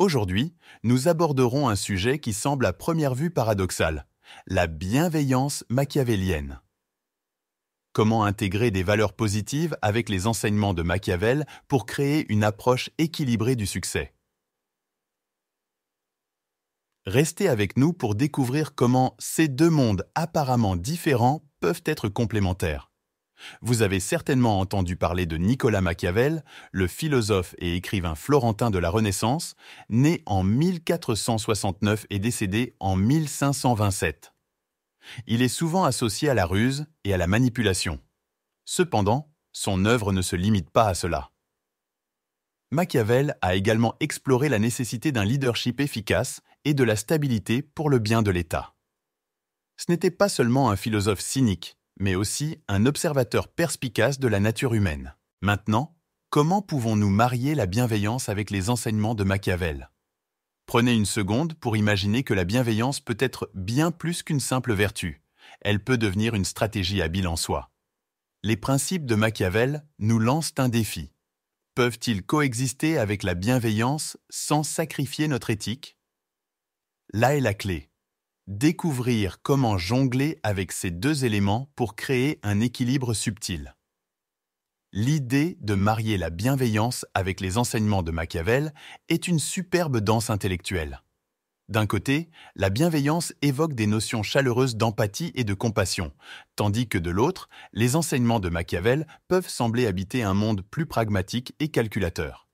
Aujourd'hui, nous aborderons un sujet qui semble à première vue paradoxal, la bienveillance machiavélienne. Comment intégrer des valeurs positives avec les enseignements de Machiavel pour créer une approche équilibrée du succès Restez avec nous pour découvrir comment ces deux mondes apparemment différents peuvent être complémentaires. Vous avez certainement entendu parler de Nicolas Machiavel, le philosophe et écrivain florentin de la Renaissance, né en 1469 et décédé en 1527. Il est souvent associé à la ruse et à la manipulation. Cependant, son œuvre ne se limite pas à cela. Machiavel a également exploré la nécessité d'un leadership efficace et de la stabilité pour le bien de l'État. Ce n'était pas seulement un philosophe cynique, mais aussi un observateur perspicace de la nature humaine. Maintenant, comment pouvons-nous marier la bienveillance avec les enseignements de Machiavel Prenez une seconde pour imaginer que la bienveillance peut être bien plus qu'une simple vertu. Elle peut devenir une stratégie habile en soi. Les principes de Machiavel nous lancent un défi. Peuvent-ils coexister avec la bienveillance sans sacrifier notre éthique Là est la clé découvrir comment jongler avec ces deux éléments pour créer un équilibre subtil. L'idée de marier la bienveillance avec les enseignements de Machiavel est une superbe danse intellectuelle. D'un côté, la bienveillance évoque des notions chaleureuses d'empathie et de compassion, tandis que de l'autre, les enseignements de Machiavel peuvent sembler habiter un monde plus pragmatique et calculateur.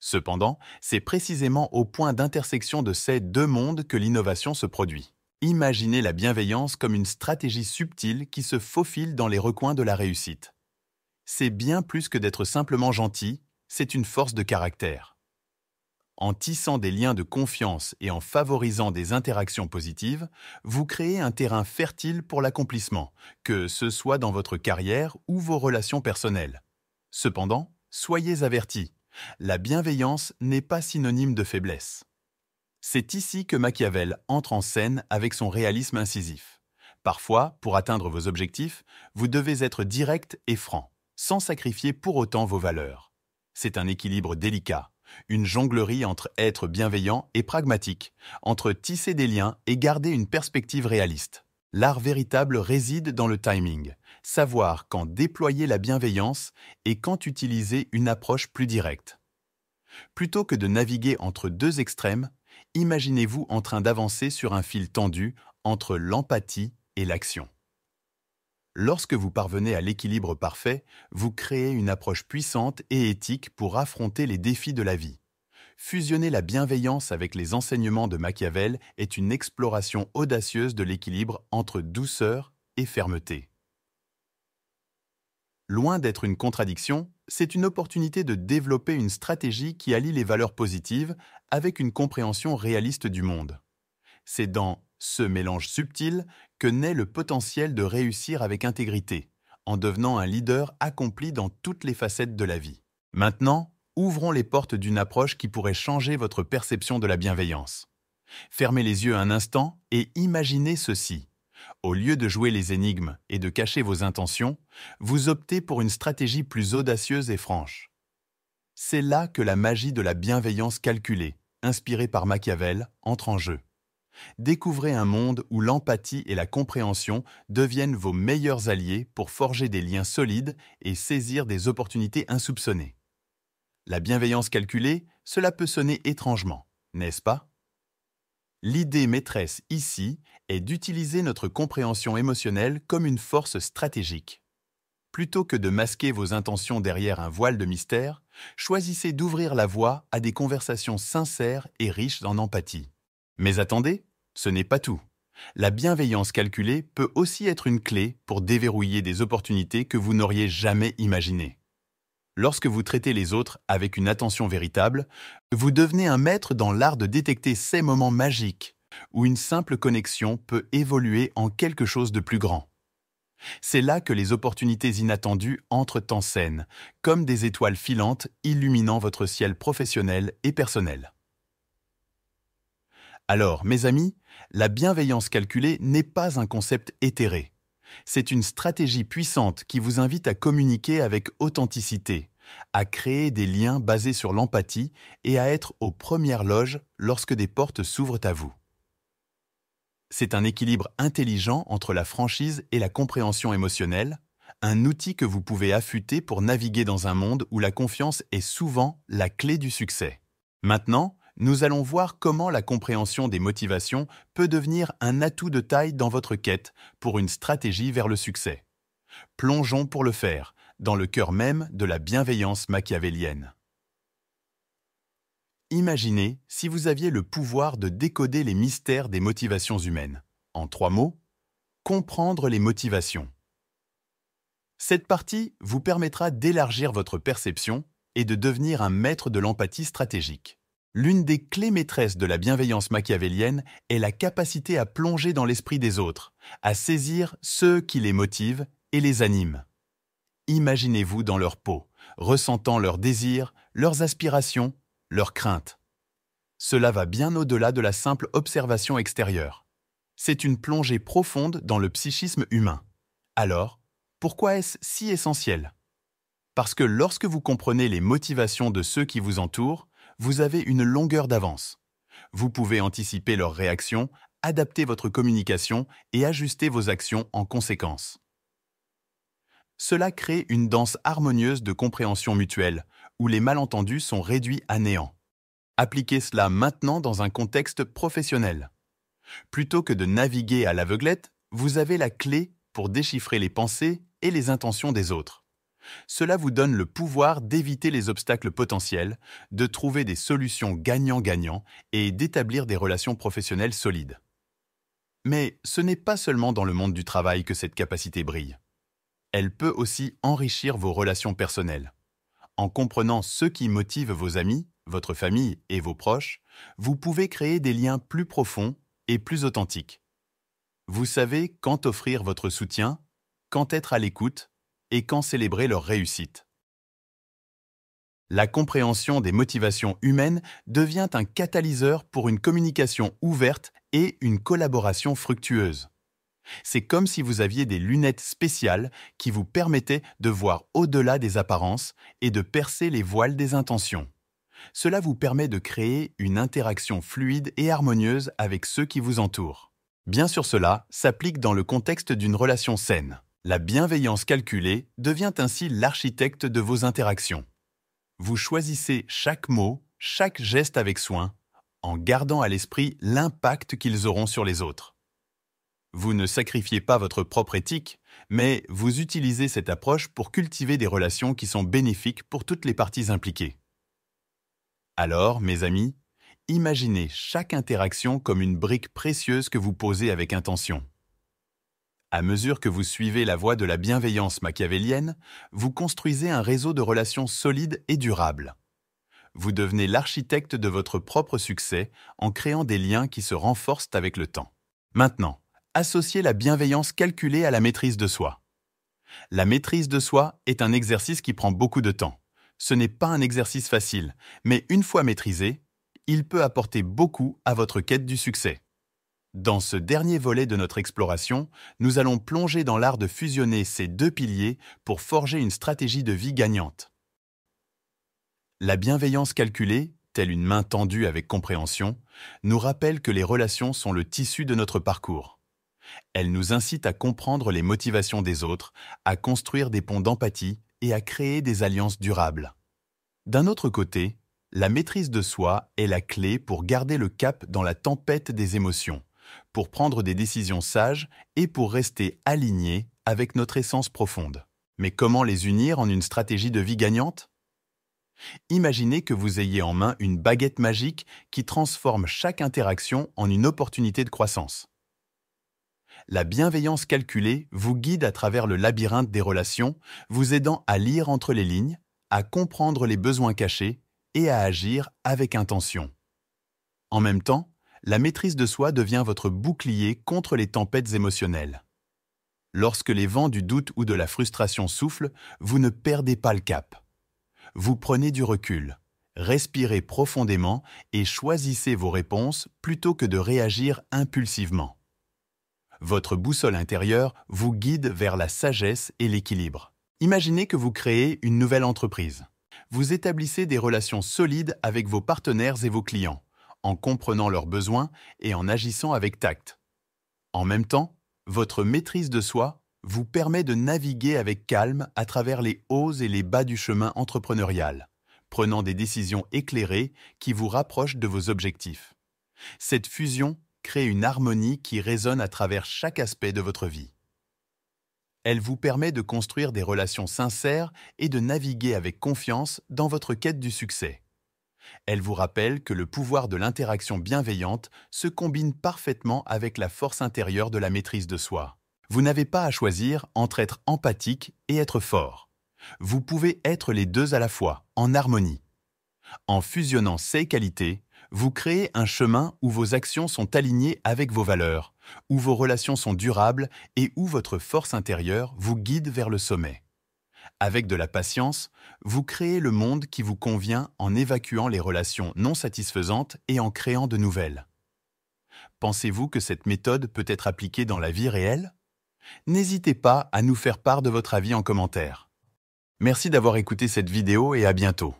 Cependant, c'est précisément au point d'intersection de ces deux mondes que l'innovation se produit. Imaginez la bienveillance comme une stratégie subtile qui se faufile dans les recoins de la réussite. C'est bien plus que d'être simplement gentil, c'est une force de caractère. En tissant des liens de confiance et en favorisant des interactions positives, vous créez un terrain fertile pour l'accomplissement, que ce soit dans votre carrière ou vos relations personnelles. Cependant, soyez avertis, la bienveillance n'est pas synonyme de faiblesse. C'est ici que Machiavel entre en scène avec son réalisme incisif. Parfois, pour atteindre vos objectifs, vous devez être direct et franc, sans sacrifier pour autant vos valeurs. C'est un équilibre délicat, une jonglerie entre être bienveillant et pragmatique, entre tisser des liens et garder une perspective réaliste. L'art véritable réside dans le timing, savoir quand déployer la bienveillance et quand utiliser une approche plus directe. Plutôt que de naviguer entre deux extrêmes, Imaginez-vous en train d'avancer sur un fil tendu entre l'empathie et l'action. Lorsque vous parvenez à l'équilibre parfait, vous créez une approche puissante et éthique pour affronter les défis de la vie. Fusionner la bienveillance avec les enseignements de Machiavel est une exploration audacieuse de l'équilibre entre douceur et fermeté. Loin d'être une contradiction, c'est une opportunité de développer une stratégie qui allie les valeurs positives avec une compréhension réaliste du monde. C'est dans ce mélange subtil que naît le potentiel de réussir avec intégrité, en devenant un leader accompli dans toutes les facettes de la vie. Maintenant, ouvrons les portes d'une approche qui pourrait changer votre perception de la bienveillance. Fermez les yeux un instant et imaginez ceci. Au lieu de jouer les énigmes et de cacher vos intentions, vous optez pour une stratégie plus audacieuse et franche. C'est là que la magie de la bienveillance calculée, inspirée par Machiavel, entre en jeu. Découvrez un monde où l'empathie et la compréhension deviennent vos meilleurs alliés pour forger des liens solides et saisir des opportunités insoupçonnées. La bienveillance calculée, cela peut sonner étrangement, n'est-ce pas L'idée maîtresse ici est d'utiliser notre compréhension émotionnelle comme une force stratégique. Plutôt que de masquer vos intentions derrière un voile de mystère, choisissez d'ouvrir la voie à des conversations sincères et riches en empathie. Mais attendez, ce n'est pas tout. La bienveillance calculée peut aussi être une clé pour déverrouiller des opportunités que vous n'auriez jamais imaginées lorsque vous traitez les autres avec une attention véritable, vous devenez un maître dans l'art de détecter ces moments magiques où une simple connexion peut évoluer en quelque chose de plus grand. C'est là que les opportunités inattendues entrent en scène, comme des étoiles filantes illuminant votre ciel professionnel et personnel. Alors, mes amis, la bienveillance calculée n'est pas un concept éthéré. C'est une stratégie puissante qui vous invite à communiquer avec authenticité, à créer des liens basés sur l'empathie et à être aux premières loges lorsque des portes s'ouvrent à vous. C'est un équilibre intelligent entre la franchise et la compréhension émotionnelle, un outil que vous pouvez affûter pour naviguer dans un monde où la confiance est souvent la clé du succès. Maintenant, nous allons voir comment la compréhension des motivations peut devenir un atout de taille dans votre quête pour une stratégie vers le succès. Plongeons pour le faire, dans le cœur même de la bienveillance machiavélienne. Imaginez si vous aviez le pouvoir de décoder les mystères des motivations humaines. En trois mots, comprendre les motivations. Cette partie vous permettra d'élargir votre perception et de devenir un maître de l'empathie stratégique. L'une des clés maîtresses de la bienveillance machiavélienne est la capacité à plonger dans l'esprit des autres, à saisir ceux qui les motivent et les animent. Imaginez-vous dans leur peau, ressentant leurs désirs, leurs aspirations, leurs craintes. Cela va bien au-delà de la simple observation extérieure. C'est une plongée profonde dans le psychisme humain. Alors, pourquoi est-ce si essentiel Parce que lorsque vous comprenez les motivations de ceux qui vous entourent, vous avez une longueur d'avance. Vous pouvez anticiper leurs réactions, adapter votre communication et ajuster vos actions en conséquence. Cela crée une danse harmonieuse de compréhension mutuelle, où les malentendus sont réduits à néant. Appliquez cela maintenant dans un contexte professionnel. Plutôt que de naviguer à l'aveuglette, vous avez la clé pour déchiffrer les pensées et les intentions des autres. Cela vous donne le pouvoir d'éviter les obstacles potentiels, de trouver des solutions gagnant-gagnant et d'établir des relations professionnelles solides. Mais ce n'est pas seulement dans le monde du travail que cette capacité brille. Elle peut aussi enrichir vos relations personnelles. En comprenant ce qui motive vos amis, votre famille et vos proches, vous pouvez créer des liens plus profonds et plus authentiques. Vous savez quand offrir votre soutien, quand être à l'écoute et quand célébrer leur réussite. La compréhension des motivations humaines devient un catalyseur pour une communication ouverte et une collaboration fructueuse. C'est comme si vous aviez des lunettes spéciales qui vous permettaient de voir au-delà des apparences et de percer les voiles des intentions. Cela vous permet de créer une interaction fluide et harmonieuse avec ceux qui vous entourent. Bien sûr cela s'applique dans le contexte d'une relation saine. La bienveillance calculée devient ainsi l'architecte de vos interactions. Vous choisissez chaque mot, chaque geste avec soin, en gardant à l'esprit l'impact qu'ils auront sur les autres. Vous ne sacrifiez pas votre propre éthique, mais vous utilisez cette approche pour cultiver des relations qui sont bénéfiques pour toutes les parties impliquées. Alors, mes amis, imaginez chaque interaction comme une brique précieuse que vous posez avec intention. À mesure que vous suivez la voie de la bienveillance machiavélienne, vous construisez un réseau de relations solides et durables. Vous devenez l'architecte de votre propre succès en créant des liens qui se renforcent avec le temps. Maintenant, associez la bienveillance calculée à la maîtrise de soi. La maîtrise de soi est un exercice qui prend beaucoup de temps. Ce n'est pas un exercice facile, mais une fois maîtrisé, il peut apporter beaucoup à votre quête du succès. Dans ce dernier volet de notre exploration, nous allons plonger dans l'art de fusionner ces deux piliers pour forger une stratégie de vie gagnante. La bienveillance calculée, telle une main tendue avec compréhension, nous rappelle que les relations sont le tissu de notre parcours. Elle nous incite à comprendre les motivations des autres, à construire des ponts d'empathie et à créer des alliances durables. D'un autre côté, la maîtrise de soi est la clé pour garder le cap dans la tempête des émotions pour prendre des décisions sages et pour rester alignés avec notre essence profonde. Mais comment les unir en une stratégie de vie gagnante Imaginez que vous ayez en main une baguette magique qui transforme chaque interaction en une opportunité de croissance. La bienveillance calculée vous guide à travers le labyrinthe des relations, vous aidant à lire entre les lignes, à comprendre les besoins cachés et à agir avec intention. En même temps, la maîtrise de soi devient votre bouclier contre les tempêtes émotionnelles. Lorsque les vents du doute ou de la frustration soufflent, vous ne perdez pas le cap. Vous prenez du recul, respirez profondément et choisissez vos réponses plutôt que de réagir impulsivement. Votre boussole intérieure vous guide vers la sagesse et l'équilibre. Imaginez que vous créez une nouvelle entreprise. Vous établissez des relations solides avec vos partenaires et vos clients en comprenant leurs besoins et en agissant avec tact. En même temps, votre maîtrise de soi vous permet de naviguer avec calme à travers les hauts et les bas du chemin entrepreneurial, prenant des décisions éclairées qui vous rapprochent de vos objectifs. Cette fusion crée une harmonie qui résonne à travers chaque aspect de votre vie. Elle vous permet de construire des relations sincères et de naviguer avec confiance dans votre quête du succès. Elle vous rappelle que le pouvoir de l'interaction bienveillante se combine parfaitement avec la force intérieure de la maîtrise de soi. Vous n'avez pas à choisir entre être empathique et être fort. Vous pouvez être les deux à la fois, en harmonie. En fusionnant ces qualités, vous créez un chemin où vos actions sont alignées avec vos valeurs, où vos relations sont durables et où votre force intérieure vous guide vers le sommet. Avec de la patience, vous créez le monde qui vous convient en évacuant les relations non satisfaisantes et en créant de nouvelles. Pensez-vous que cette méthode peut être appliquée dans la vie réelle N'hésitez pas à nous faire part de votre avis en commentaire. Merci d'avoir écouté cette vidéo et à bientôt.